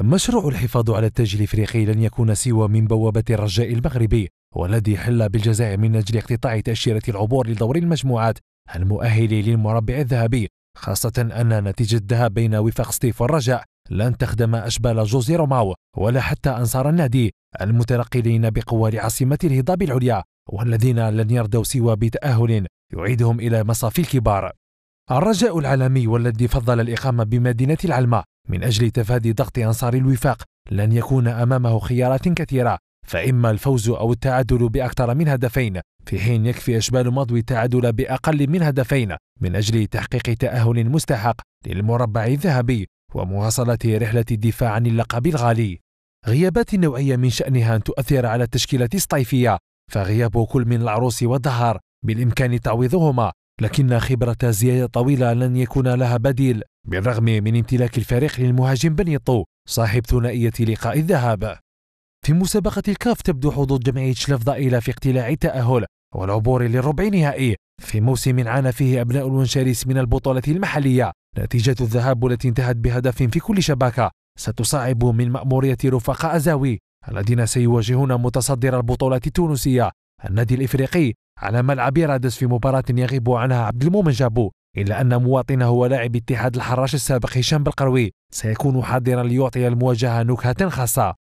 مشروع الحفاظ على التاج الافريقي لن يكون سوى من بوابه الرجاء المغربي والذي حل بالجزائر من اجل اقتطاع تاشيره العبور لدور المجموعات المؤهل للمربع الذهبي خاصه ان نتيجه الذهاب بين وفاق ستيف والرجاء لن تخدم أشبال جوزي روماو ولا حتى أنصار النادي المتنقلين بقوة لعاصمة الهضاب العليا والذين لن يرضوا سوى بتأهل يعيدهم إلى مصافي الكبار الرجاء العالمي والذي فضل الإقامة بمدينة العلمة من أجل تفادي ضغط أنصار الوفاق لن يكون أمامه خيارات كثيرة فإما الفوز أو التعادل بأكثر من هدفين في حين يكفي أشبال مضوي التعادل بأقل من هدفين من أجل تحقيق تأهل مستحق للمربع الذهبي ومواصلة رحلة الدفاع عن اللقب الغالي غيابات نوعية من شأنها أن تؤثر على التشكيلة الصيفية فغياب كل من العروس والظهر بالإمكان تعويضهما لكن خبرة زيادة طويلة لن يكون لها بديل بالرغم من امتلاك الفريق للمهاجم بنيطو صاحب ثنائية لقاء الذهاب في مسابقة الكاف تبدو حظوظ جمعية شلف ضئيلة في اقتلاع التأهل والعبور للربع نهائي في موسم عانى فيه أبناء الونشاريس من البطولة المحلية نتيجة الذهاب التي انتهت بهدف في كل شبكة ستصعب من مأمورية رفقاء أزاوي الذين سيواجهون متصدر البطولة التونسية النادي الإفريقي على ملعب رادس في مباراة يغيب عنها عبد المؤمن جابو إلا أن مواطنه ولاعب اتحاد الحراش السابق هشام بالقروي سيكون حاضرا ليعطي المواجهة نكهة خاصة